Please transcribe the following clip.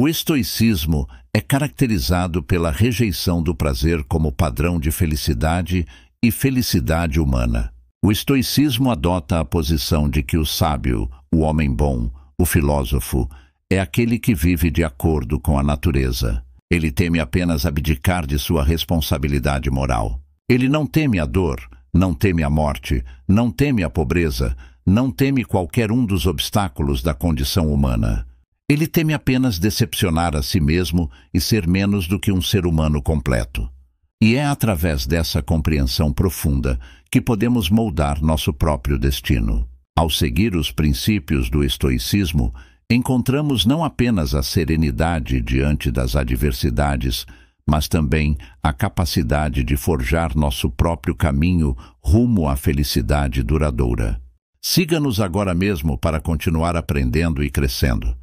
O estoicismo é caracterizado pela rejeição do prazer como padrão de felicidade e felicidade humana. O estoicismo adota a posição de que o sábio, o homem bom, o filósofo, é aquele que vive de acordo com a natureza. Ele teme apenas abdicar de sua responsabilidade moral. Ele não teme a dor, não teme a morte, não teme a pobreza, não teme qualquer um dos obstáculos da condição humana. Ele teme apenas decepcionar a si mesmo e ser menos do que um ser humano completo. E é através dessa compreensão profunda que podemos moldar nosso próprio destino. Ao seguir os princípios do estoicismo, encontramos não apenas a serenidade diante das adversidades, mas também a capacidade de forjar nosso próprio caminho rumo à felicidade duradoura. Siga-nos agora mesmo para continuar aprendendo e crescendo.